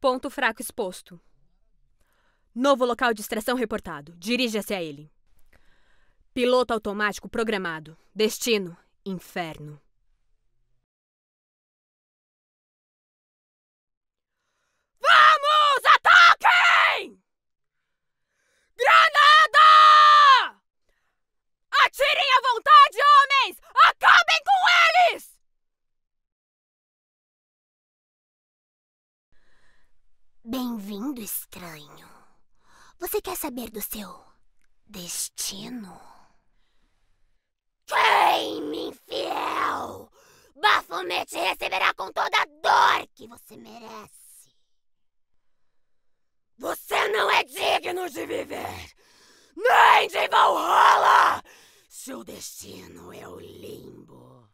Ponto fraco exposto. Novo local de extração reportado. Dirija-se a ele. Piloto automático programado. Destino: inferno. Bem-vindo, estranho. Você quer saber do seu destino? Queime, infiel! Baphomet receberá com toda a dor que você merece. Você não é digno de viver, nem de Valhalla! Seu destino é o limbo.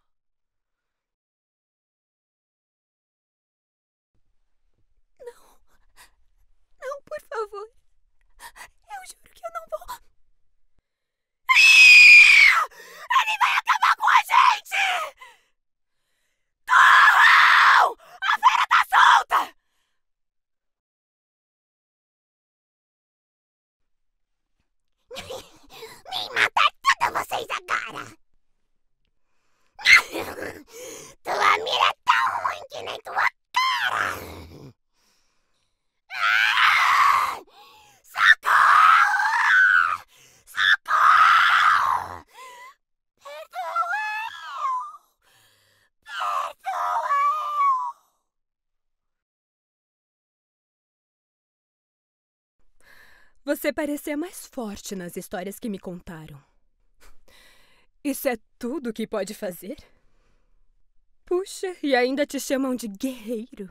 Você parecia mais forte nas histórias que me contaram. Isso é tudo que pode fazer? Puxa, e ainda te chamam de guerreiro.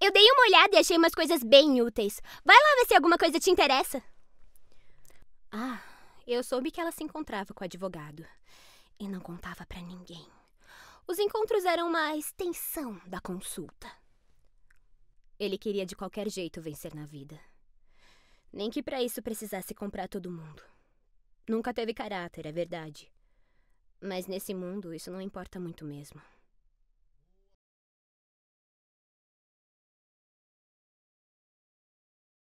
Eu dei uma olhada e achei umas coisas bem úteis. Vai lá ver se alguma coisa te interessa. Ah, eu soube que ela se encontrava com o advogado. E não contava para ninguém. Os encontros eram uma extensão da consulta. Ele queria de qualquer jeito vencer na vida. Nem que para isso precisasse comprar todo mundo. Nunca teve caráter, é verdade. Mas nesse mundo isso não importa muito mesmo.